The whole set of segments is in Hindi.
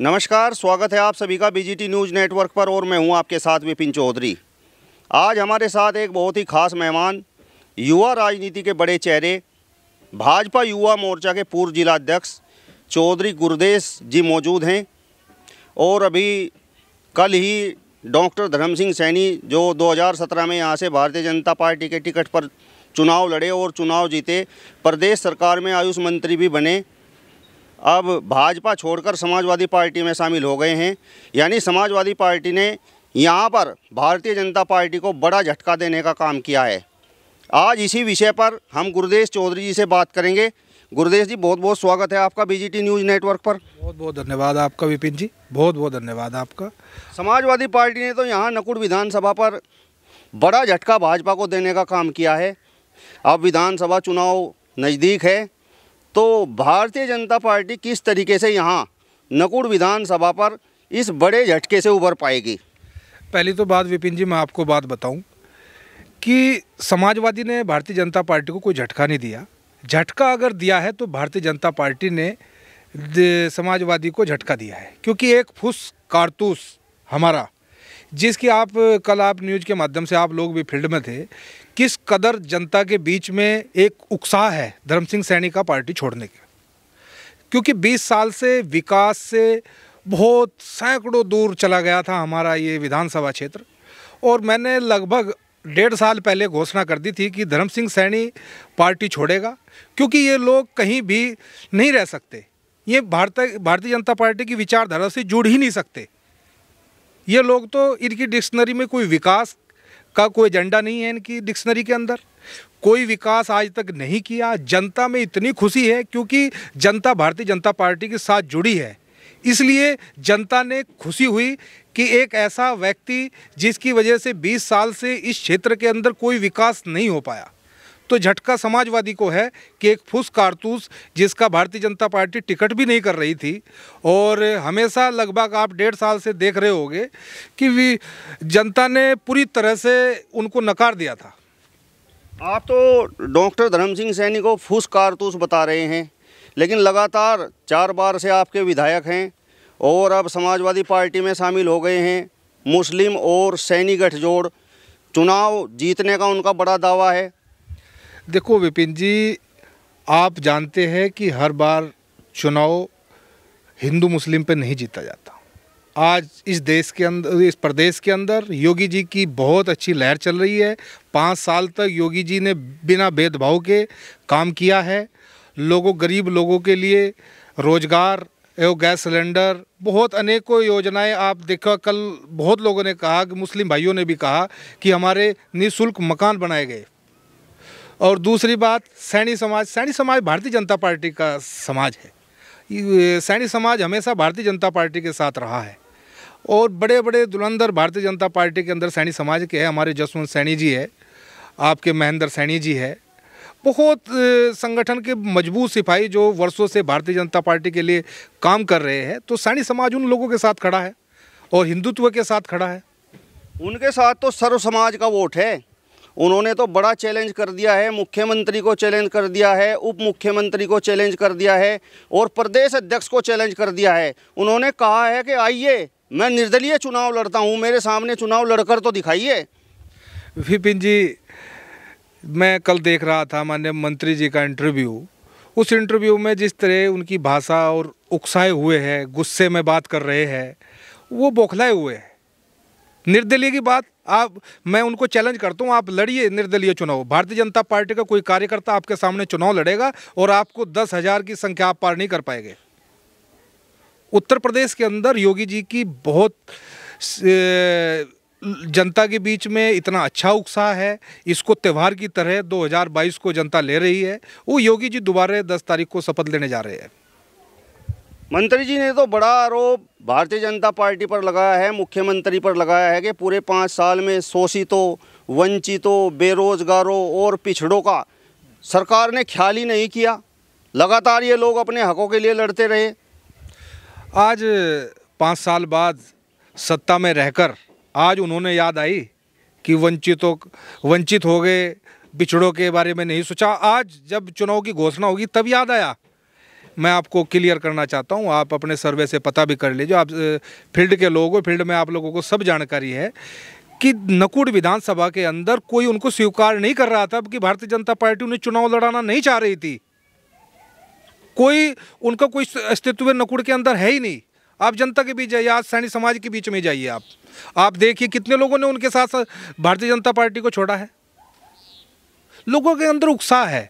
नमस्कार स्वागत है आप सभी का बीजीटी न्यूज़ नेटवर्क पर और मैं हूं आपके साथ विपिन चौधरी आज हमारे साथ एक बहुत ही खास मेहमान युवा राजनीति के बड़े चेहरे भाजपा युवा मोर्चा के पूर्व जिलाध्यक्ष चौधरी गुरदेश जी मौजूद हैं और अभी कल ही डॉक्टर धर्म सिंह सैनी जो 2017 में यहाँ से भारतीय जनता पार्टी के टिकट पर चुनाव लड़े और चुनाव जीते प्रदेश सरकार में आयुष मंत्री भी बने अब भाजपा छोड़कर समाजवादी पार्टी में शामिल हो गए हैं यानी समाजवादी पार्टी ने यहाँ पर भारतीय जनता पार्टी को बड़ा झटका देने का काम किया है आज इसी विषय पर हम गुरुदेश चौधरी जी से बात करेंगे गुरुदेश जी बहुत बहुत स्वागत है आपका बीजेटी न्यूज़ नेटवर्क पर बहुत बहुत धन्यवाद आपका विपिन जी बहुत बहुत धन्यवाद आपका समाजवादी पार्टी ने तो यहाँ नकुड़ विधानसभा पर बड़ा झटका भाजपा को देने का काम किया है अब विधानसभा चुनाव नज़दीक है तो भारतीय जनता पार्टी किस तरीके से यहाँ नकुड़ विधानसभा पर इस बड़े झटके से उभर पाएगी पहली तो बात विपिन जी मैं आपको बात बताऊं कि समाजवादी ने भारतीय जनता पार्टी को कोई झटका नहीं दिया झटका अगर दिया है तो भारतीय जनता पार्टी ने समाजवादी को झटका दिया है क्योंकि एक फुस कारतूस हमारा जिसकी आप कल आप न्यूज़ के माध्यम से आप लोग भी फील्ड में थे किस कदर जनता के बीच में एक उत्साह है धर्म सिंह सैनी का पार्टी छोड़ने का क्योंकि 20 साल से विकास से बहुत सैकड़ों दूर चला गया था हमारा ये विधानसभा क्षेत्र और मैंने लगभग डेढ़ साल पहले घोषणा कर दी थी कि धर्म सिंह सैनी पार्टी छोड़ेगा क्योंकि ये लोग कहीं भी नहीं रह सकते ये भारत भारतीय जनता पार्टी की विचारधारा से जुड़ ही नहीं सकते ये लोग तो इनकी डिक्शनरी में कोई विकास का कोई एजेंडा नहीं है इनकी डिक्शनरी के अंदर कोई विकास आज तक नहीं किया जनता में इतनी खुशी है क्योंकि जनता भारतीय जनता पार्टी के साथ जुड़ी है इसलिए जनता ने खुशी हुई कि एक ऐसा व्यक्ति जिसकी वजह से 20 साल से इस क्षेत्र के अंदर कोई विकास नहीं हो पाया तो झटका समाजवादी को है कि एक फुस कारतूस जिसका भारतीय जनता पार्टी टिकट भी नहीं कर रही थी और हमेशा लगभग आप डेढ़ साल से देख रहे होंगे कि जनता ने पूरी तरह से उनको नकार दिया था आप तो डॉक्टर धर्म सिंह सैनी को फुस कारतूस बता रहे हैं लेकिन लगातार चार बार से आपके विधायक हैं और अब समाजवादी पार्टी में शामिल हो गए हैं मुस्लिम और सैनी गठजोड़ चुनाव जीतने का उनका बड़ा दावा है देखो विपिन जी आप जानते हैं कि हर बार चुनाव हिंदू मुस्लिम पे नहीं जीता जाता आज इस देश के अंदर इस प्रदेश के अंदर योगी जी की बहुत अच्छी लहर चल रही है पाँच साल तक योगी जी ने बिना भेदभाव के काम किया है लोगों गरीब लोगों के लिए रोज़गार एवं गैस सिलेंडर बहुत अनेकों योजनाएं आप देखो कल बहुत लोगों ने कहा कि मुस्लिम भाइयों ने भी कहा कि हमारे निःशुल्क मकान बनाए गए और दूसरी बात सैनी समाज सैनी समाज भारतीय जनता पार्टी का समाज है सैनी समाज हमेशा भारतीय जनता पार्टी के साथ रहा है और बड़े बड़े दुलंदर भारतीय जनता पार्टी के अंदर सैनी समाज के हैं हमारे जसवंत सैनी जी है आपके महेंद्र सैनी जी है बहुत संगठन के मजबूत सिपाही जो वर्षों से भारतीय जनता पार्टी के लिए काम कर रहे हैं तो सैनी समाज उन लोगों के साथ खड़ा है और हिंदुत्व के साथ खड़ा है उनके साथ तो सर्व समाज का वोट है उन्होंने तो बड़ा चैलेंज कर दिया है मुख्यमंत्री को चैलेंज कर दिया है उप मुख्यमंत्री को चैलेंज कर दिया है और प्रदेश अध्यक्ष को चैलेंज कर दिया है उन्होंने कहा है कि आइए मैं निर्दलीय चुनाव लड़ता हूँ मेरे सामने चुनाव लड़कर तो दिखाइए विपिन जी मैं कल देख रहा था माननीय मंत्री जी का इंटरव्यू उस इंटरव्यू में जिस तरह उनकी भाषा और उकसाए हुए हैं गुस्से में बात कर रहे हैं वो बौखलाए हुए हैं निर्दलीय की बात आप मैं उनको चैलेंज करता हूँ आप लड़िए निर्दलीय चुनाव भारतीय जनता पार्टी का कोई कार्यकर्ता आपके सामने चुनाव लड़ेगा और आपको दस हज़ार की संख्या आप पार नहीं कर पाएंगे उत्तर प्रदेश के अंदर योगी जी की बहुत जनता के बीच में इतना अच्छा उत्साह है इसको त्यौहार की तरह 2022 को जनता ले रही है वो योगी जी दोबारा 10 तारीख को शपथ लेने जा रहे हैं मंत्री जी ने तो बड़ा आरोप भारतीय जनता पार्टी पर लगाया है मुख्यमंत्री पर लगाया है कि पूरे पाँच साल में शोषितों वंचितों बेरोजगारों और पिछड़ों का सरकार ने ख्याल ही नहीं किया लगातार ये लोग अपने हकों के लिए लड़ते रहे आज पाँच साल बाद सत्ता में रहकर आज उन्होंने याद आई कि वंचितों वंचित हो गए पिछड़ों के बारे में नहीं सोचा आज जब चुनाव की घोषणा होगी तब याद आया मैं आपको क्लियर करना चाहता हूँ आप अपने सर्वे से पता भी कर लीजिए आप फील्ड के लोग हो फील्ड में आप लोगों को सब जानकारी है कि नकुड़ विधानसभा के अंदर कोई उनको स्वीकार नहीं कर रहा था कि भारतीय जनता पार्टी उन्हें चुनाव लड़ाना नहीं चाह रही थी कोई उनका कोई अस्तित्व नकुड़ के अंदर है ही नहीं आप जनता के बीच जाइए आज सैनी समाज के बीच में जाइए आप आप देखिए कितने लोगों ने उनके साथ भारतीय जनता पार्टी को छोड़ा है लोगों के अंदर उत्साह है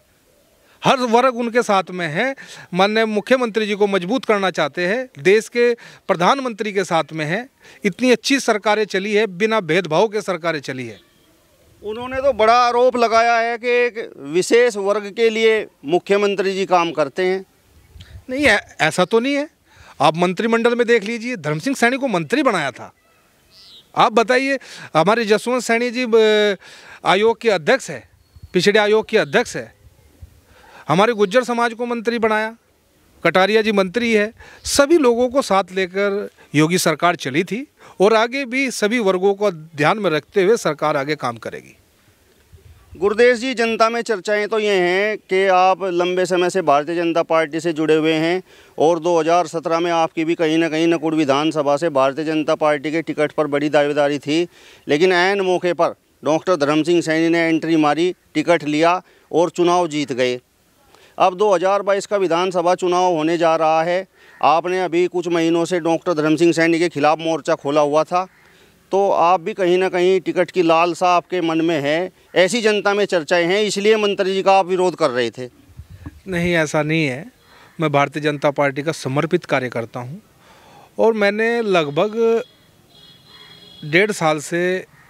हर वर्ग उनके साथ में है माननीय मुख्यमंत्री जी को मजबूत करना चाहते हैं देश के प्रधानमंत्री के साथ में है इतनी अच्छी सरकारें चली है बिना भेदभाव के सरकारें चली है उन्होंने तो बड़ा आरोप लगाया है कि एक विशेष वर्ग के लिए मुख्यमंत्री जी काम करते हैं नहीं है ऐसा तो नहीं है आप मंत्रिमंडल में देख लीजिए धर्म सिंह सैनी को मंत्री बनाया था आप बताइए हमारे जसवंत सैनी जी आयोग के अध्यक्ष है पिछड़े आयोग के अध्यक्ष है हमारे गुज्जर समाज को मंत्री बनाया कटारिया जी मंत्री है सभी लोगों को साथ लेकर योगी सरकार चली थी और आगे भी सभी वर्गों को ध्यान में रखते हुए सरकार आगे काम करेगी गुरुदेव जी जनता में चर्चाएं तो ये हैं कि आप लंबे समय से भारतीय जनता पार्टी से जुड़े हुए हैं और 2017 में आपकी भी कहीं ना कहीं नकुड़ विधानसभा से भारतीय जनता पार्टी के टिकट पर बड़ी दावेदारी थी लेकिन ऐन मौके पर डॉक्टर धर्म सिंह सैनी ने एंट्री मारी टिकट लिया और चुनाव जीत गए अब 2022 का विधानसभा चुनाव होने जा रहा है आपने अभी कुछ महीनों से डॉक्टर धर्म सिंह सैनी के खिलाफ मोर्चा खोला हुआ था तो आप भी कहीं ना कहीं टिकट की लालसा आपके मन में है ऐसी जनता में चर्चाएं हैं इसलिए मंत्री जी का आप विरोध कर रहे थे नहीं ऐसा नहीं है मैं भारतीय जनता पार्टी का समर्पित कार्यकर्ता हूँ और मैंने लगभग डेढ़ साल से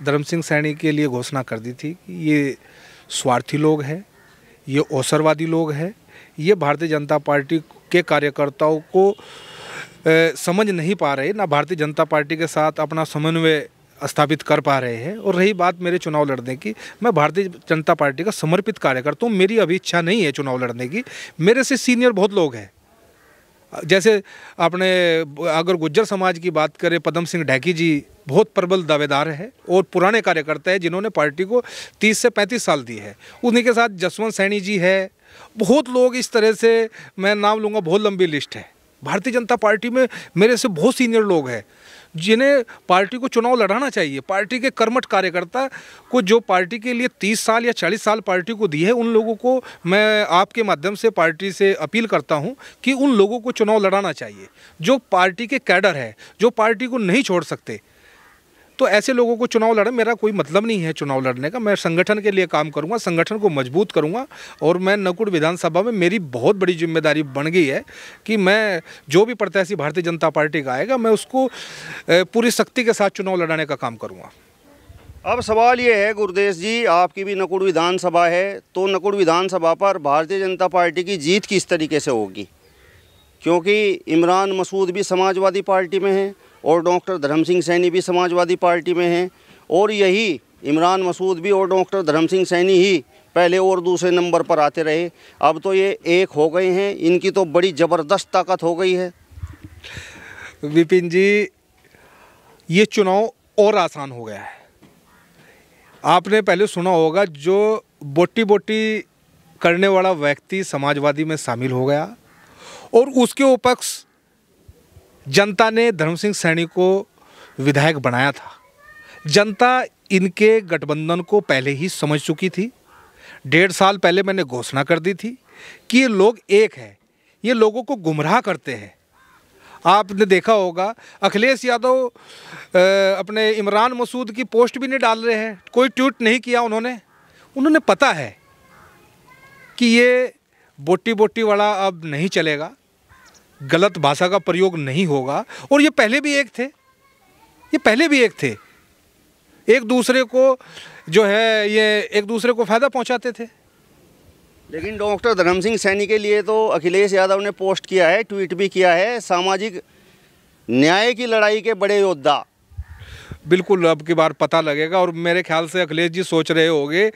धर्म सिंह सैनी के लिए घोषणा कर दी थी कि ये स्वार्थी लोग हैं ये अवसरवादी लोग हैं ये भारतीय जनता पार्टी के कार्यकर्ताओं को ए, समझ नहीं पा रहे ना भारतीय जनता पार्टी के साथ अपना समन्वय स्थापित कर पा रहे हैं और रही बात मेरे चुनाव लड़ने की मैं भारतीय जनता पार्टी का समर्पित कार्यकर्ता हूँ मेरी अभी इच्छा नहीं है चुनाव लड़ने की मेरे से सीनियर बहुत लोग हैं जैसे आपने अगर गुज्जर समाज की बात करें पदम सिंह ढैकी जी बहुत प्रबल दावेदार है और पुराने कार्यकर्ता है जिन्होंने पार्टी को 30 से 35 साल दी है उन्हीं के साथ जसवंत सैनी जी है बहुत लोग इस तरह से मैं नाम लूँगा बहुत लंबी लिस्ट है भारतीय जनता पार्टी में मेरे से बहुत सीनियर लोग हैं जिन्हें पार्टी को चुनाव लड़ाना चाहिए पार्टी के कर्मठ कार्यकर्ता को जो पार्टी के लिए तीस साल या चालीस साल पार्टी को दी है उन लोगों को मैं आपके माध्यम से पार्टी से अपील करता हूँ कि उन लोगों को चुनाव लड़ाना चाहिए जो पार्टी के कैडर है जो पार्टी को नहीं छोड़ सकते तो ऐसे लोगों को चुनाव लड़ा मेरा कोई मतलब नहीं है चुनाव लड़ने का मैं संगठन के लिए काम करूँगा संगठन को मजबूत करूँगा और मैं नकुड़ विधानसभा में मेरी बहुत बड़ी जिम्मेदारी बन गई है कि मैं जो भी प्रत्याशी भारतीय जनता पार्टी का आएगा मैं उसको पूरी शक्ति के साथ चुनाव लड़ाने का काम करूँगा अब सवाल ये है गुरुदेश जी आपकी भी नकुड़ विधानसभा है तो नकुड़ विधानसभा पर भारतीय जनता पार्टी की जीत किस तरीके से होगी क्योंकि इमरान मसूद भी समाजवादी पार्टी में हैं और डॉक्टर धर्म सिंह सैनी भी समाजवादी पार्टी में हैं और यही इमरान मसूद भी और डॉक्टर धर्म सिंह सैनी ही पहले और दूसरे नंबर पर आते रहे अब तो ये एक हो गए हैं इनकी तो बड़ी ज़बरदस्त ताकत हो गई है विपिन जी ये चुनाव और आसान हो गया है आपने पहले सुना होगा जो बोटी बोटी करने वाला व्यक्ति समाजवादी में शामिल हो गया और उसके उपक्ष जनता ने धर्म सिंह सैनी को विधायक बनाया था जनता इनके गठबंधन को पहले ही समझ चुकी थी डेढ़ साल पहले मैंने घोषणा कर दी थी कि ये लोग एक है ये लोगों को गुमराह करते हैं आपने देखा होगा अखिलेश यादव अपने इमरान मसूद की पोस्ट भी नहीं डाल रहे हैं कोई ट्वीट नहीं किया उन्होंने उन्होंने पता है कि ये बोटी बोटी वाला अब नहीं चलेगा गलत भाषा का प्रयोग नहीं होगा और ये पहले भी एक थे ये पहले भी एक थे एक दूसरे को जो है ये एक दूसरे को फ़ायदा पहुंचाते थे लेकिन डॉक्टर धर्म सिंह सैनी के लिए तो अखिलेश यादव ने पोस्ट किया है ट्वीट भी किया है सामाजिक न्याय की लड़ाई के बड़े योद्धा बिल्कुल अब की बार पता लगेगा और मेरे ख्याल से अखिलेश जी सोच रहे होंगे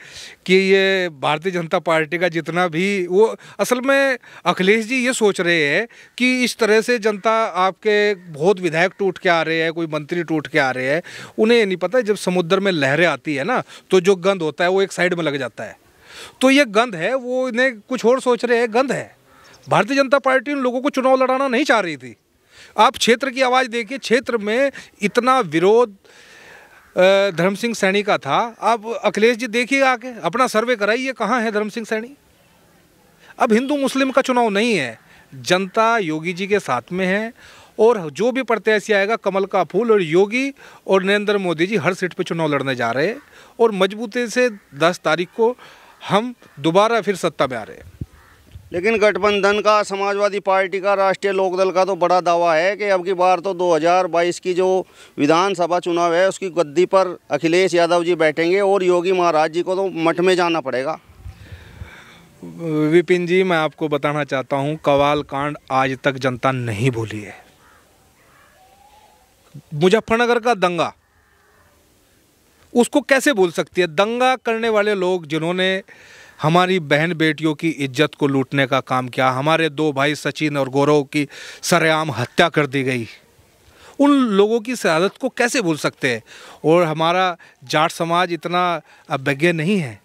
कि ये भारतीय जनता पार्टी का जितना भी वो असल में अखिलेश जी ये सोच रहे हैं कि इस तरह से जनता आपके बहुत विधायक टूट के आ रहे हैं कोई मंत्री टूट के आ रहे हैं उन्हें ये नहीं पता जब समुद्र में लहरें आती है ना तो जो गंद होता है वो एक साइड में लग जाता है तो ये गंध है वो इन्हें कुछ और सोच रहे हैं गंध है भारतीय जनता पार्टी उन लोगों को चुनाव लड़ाना नहीं चाह रही थी आप क्षेत्र की आवाज़ देखिए क्षेत्र में इतना विरोध धर्म सिंह सैनी का था आप अखिलेश जी देखिए आके अपना सर्वे कराइए कहाँ है धर्म सिंह सैनी अब हिंदू मुस्लिम का चुनाव नहीं है जनता योगी जी के साथ में है और जो भी प्रत्याशी आएगा कमल का फूल और योगी और नरेंद्र मोदी जी हर सीट पे चुनाव लड़ने जा रहे हैं और मजबूती से 10 तारीख को हम दोबारा फिर सत्ता में आ रहे हैं लेकिन गठबंधन का समाजवादी पार्टी का राष्ट्रीय लोकदल का तो बड़ा दावा है कि अब की बार तो 2022 की जो विधानसभा चुनाव है उसकी गद्दी पर अखिलेश यादव जी बैठेंगे और योगी महाराज जी को तो मठ में जाना पड़ेगा विपिन जी मैं आपको बताना चाहता हूँ कवाल कांड आज तक जनता नहीं भूली है मुजफ्फरनगर का दंगा उसको कैसे भूल सकती है दंगा करने वाले लोग जिन्होंने हमारी बहन बेटियों की इज्जत को लूटने का काम किया हमारे दो भाई सचिन और गौरव की सरेआम हत्या कर दी गई उन लोगों की शहादत को कैसे भूल सकते हैं और हमारा जाट समाज इतना अवज्ञ नहीं है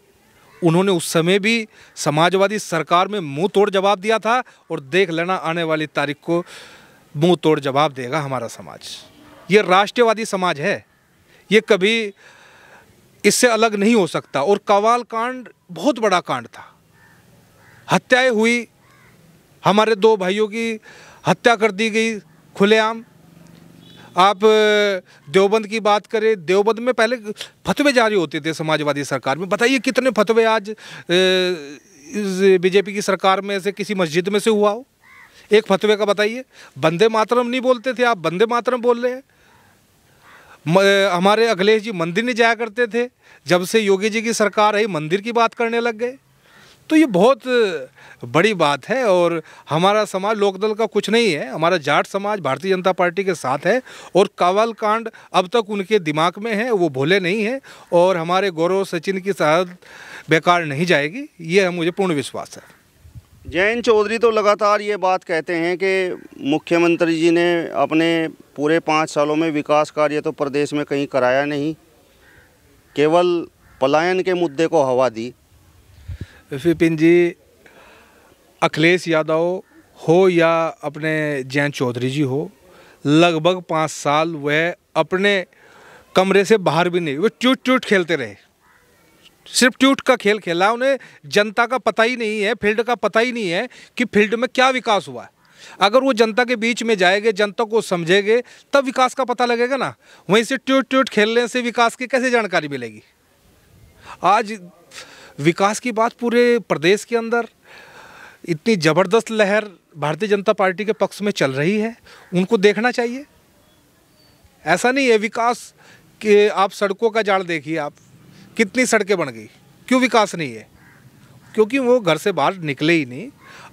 उन्होंने उस समय भी समाजवादी सरकार में मुंह तोड़ जवाब दिया था और देख लेना आने वाली तारीख को मुंह तोड़ जवाब देगा हमारा समाज ये राष्ट्रवादी समाज है ये कभी इससे अलग नहीं हो सकता और कवाल कांड बहुत बड़ा कांड था हत्याएं हुई हमारे दो भाइयों की हत्या कर दी गई खुलेआम आप देवबंद की बात करें देवबंद में पहले फतवे जारी होते थे समाजवादी सरकार में बताइए कितने फतवे आज बीजेपी की सरकार में से किसी मस्जिद में से हुआ हो एक फतवे का बताइए बंदे मातरम नहीं बोलते थे आप बंदे मातरम बोल रहे हैं हमारे अखिलेश जी मंदिर नहीं जाया करते थे जब से योगी जी की सरकार आई मंदिर की बात करने लग गए तो ये बहुत बड़ी बात है और हमारा समाज लोकदल का कुछ नहीं है हमारा जाट समाज भारतीय जनता पार्टी के साथ है और कावल कांड अब तक उनके दिमाग में है वो भोले नहीं है और हमारे गौरव सचिन की शहादत बेकार नहीं जाएगी ये मुझे पूर्ण विश्वास है जैन चौधरी तो लगातार ये बात कहते हैं कि मुख्यमंत्री जी ने अपने पूरे पाँच सालों में विकास कार्य तो प्रदेश में कहीं कराया नहीं केवल पलायन के मुद्दे को हवा दी विपिन जी अखिलेश यादव हो या अपने जैन चौधरी जी हो लगभग पाँच साल वह अपने कमरे से बाहर भी नहीं वो चूट चूट खेलते रहे सिर्फ ट्यूट का खेल खेला उन्हें जनता का पता ही नहीं है फील्ड का पता ही नहीं है कि फील्ड में क्या विकास हुआ है अगर वो जनता के बीच में जाएंगे जनता को समझेंगे तब विकास का पता लगेगा ना वहीं से ट्यूट ट्यूट खेलने से विकास की कैसे जानकारी मिलेगी आज विकास की बात पूरे प्रदेश के अंदर इतनी ज़बरदस्त लहर भारतीय जनता पार्टी के पक्ष में चल रही है उनको देखना चाहिए ऐसा नहीं है विकास के आप सड़कों का जाल देखिए आप कितनी सड़कें बन गई क्यों विकास नहीं है क्योंकि वो घर से बाहर निकले ही नहीं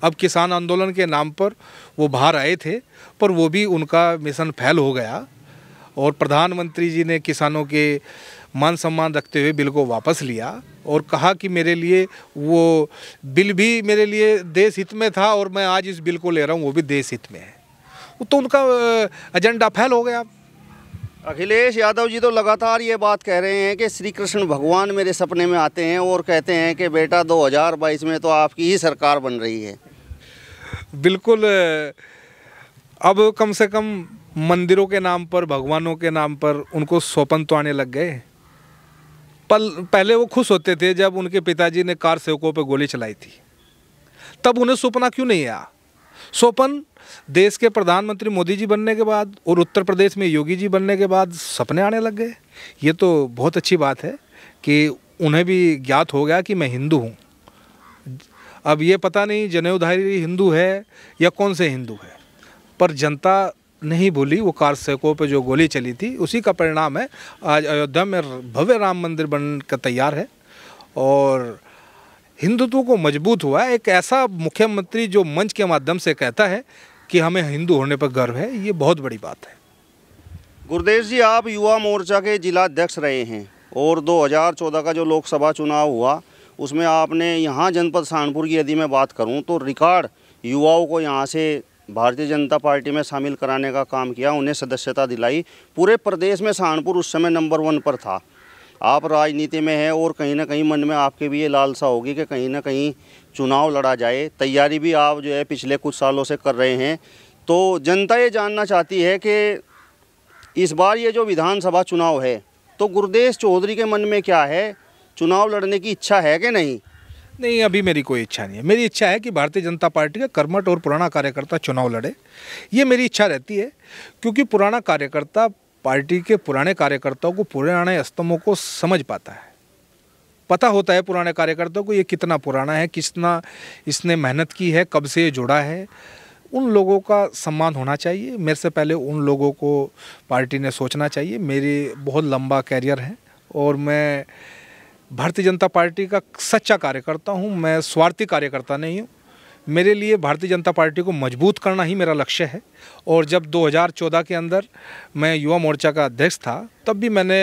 अब किसान आंदोलन के नाम पर वो बाहर आए थे पर वो भी उनका मिशन फैल हो गया और प्रधानमंत्री जी ने किसानों के मान सम्मान रखते हुए बिल को वापस लिया और कहा कि मेरे लिए वो बिल भी मेरे लिए देश हित में था और मैं आज इस बिल को ले रहा हूँ वो भी देश हित में है तो उनका एजेंडा फैल हो गया अखिलेश यादव जी तो लगातार ये बात कह रहे हैं कि श्री कृष्ण भगवान मेरे सपने में आते हैं और कहते हैं कि बेटा 2022 में तो आपकी ही सरकार बन रही है बिल्कुल अब कम से कम मंदिरों के नाम पर भगवानों के नाम पर उनको स्वपन तो आने लग गए पल पहले वो खुश होते थे जब उनके पिताजी ने कार सेवकों पर गोली चलाई थी तब उन्हें सपना क्यों नहीं आया स्वपन देश के प्रधानमंत्री मोदी जी बनने के बाद और उत्तर प्रदेश में योगी जी बनने के बाद सपने आने लग गए ये तो बहुत अच्छी बात है कि उन्हें भी ज्ञात हो गया कि मैं हिंदू हूँ अब ये पता नहीं जनेऊधारी हिंदू है या कौन से हिंदू है पर जनता नहीं भूली वो कारसेकों पर जो गोली चली थी उसी का परिणाम है आज अयोध्या में भव्य राम मंदिर बन का तैयार है और हिंदुत्व को मजबूत हुआ एक ऐसा मुख्यमंत्री जो मंच के माध्यम से कहता है कि हमें हिंदू होने पर गर्व है ये बहुत बड़ी बात है गुरुदेव जी आप युवा मोर्चा के जिला अध्यक्ष रहे हैं और 2014 का जो लोकसभा चुनाव हुआ उसमें आपने यहाँ जनपद सहारनपुर की यदि मैं बात करूँ तो रिकॉर्ड युवाओं को यहाँ से भारतीय जनता पार्टी में शामिल कराने का काम किया उन्हें सदस्यता दिलाई पूरे प्रदेश में सहारनपुर उस समय नंबर वन पर था आप राजनीति में हैं और कहीं ना कहीं मन में आपके भी ये लालसा होगी कि कहीं ना कहीं चुनाव लड़ा जाए तैयारी भी आप जो है पिछले कुछ सालों से कर रहे हैं तो जनता ये जानना चाहती है कि इस बार ये जो विधानसभा चुनाव है तो गुरदेश चौधरी के मन में क्या है चुनाव लड़ने की इच्छा है कि नहीं नहीं अभी मेरी कोई इच्छा नहीं है मेरी इच्छा है कि भारतीय जनता पार्टी का कर्मठ और पुराना कार्यकर्ता चुनाव लड़े ये मेरी इच्छा रहती है क्योंकि पुराना कार्यकर्ता पार्टी के पुराने कार्यकर्ताओं को पुराने स्तंभों को समझ पाता है पता होता है पुराने कार्यकर्ताओं को ये कितना पुराना है कितना इसने मेहनत की है कब से ये जुड़ा है उन लोगों का सम्मान होना चाहिए मेरे से पहले उन लोगों को पार्टी ने सोचना चाहिए मेरी बहुत लंबा कैरियर है और मैं भारतीय जनता पार्टी का सच्चा कार्यकर्ता हूँ मैं स्वार्थी कार्यकर्ता नहीं हूँ मेरे लिए भारतीय जनता पार्टी को मजबूत करना ही मेरा लक्ष्य है और जब 2014 के अंदर मैं युवा मोर्चा का अध्यक्ष था तब भी मैंने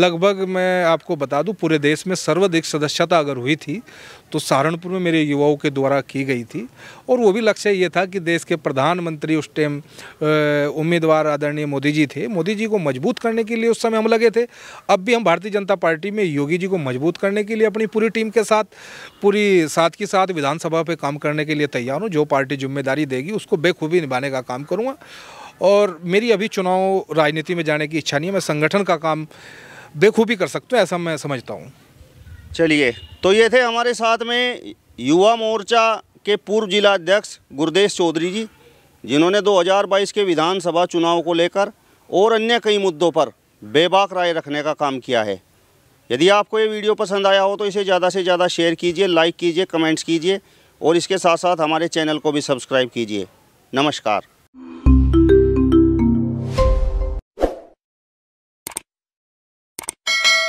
लगभग मैं आपको बता दूं पूरे देश में सर्वाधिक सदस्यता अगर हुई थी तो सहारनपुर में मेरे युवाओं के द्वारा की गई थी और वो भी लक्ष्य ये था कि देश के प्रधानमंत्री उस टाइम उम्मीदवार आदरणीय मोदी जी थे मोदी जी को मजबूत करने के लिए उस समय हम लगे थे अब भी हम भारतीय जनता पार्टी में योगी जी को मजबूत करने के लिए अपनी पूरी टीम के साथ पूरी साथ के साथ विधानसभा पर काम करने के लिए तैयार हूँ जो पार्टी जिम्मेदारी देगी उसको बेखूबी निभाने का काम करूँगा और मेरी अभी चुनाव राजनीति में जाने की इच्छा नहीं है मैं संगठन का काम बेखूबी कर सकता हूँ ऐसा मैं समझता हूँ चलिए तो ये थे हमारे साथ में युवा मोर्चा के पूर्व जिला अध्यक्ष गुरदेश चौधरी जी जिन्होंने 2022 के विधानसभा चुनाव को लेकर और अन्य कई मुद्दों पर बेबाक राय रखने का काम किया है यदि आपको ये वीडियो पसंद आया हो तो इसे ज़्यादा से ज़्यादा शेयर कीजिए लाइक कीजिए कमेंट्स कीजिए और इसके साथ साथ हमारे चैनल को भी सब्सक्राइब कीजिए नमस्कार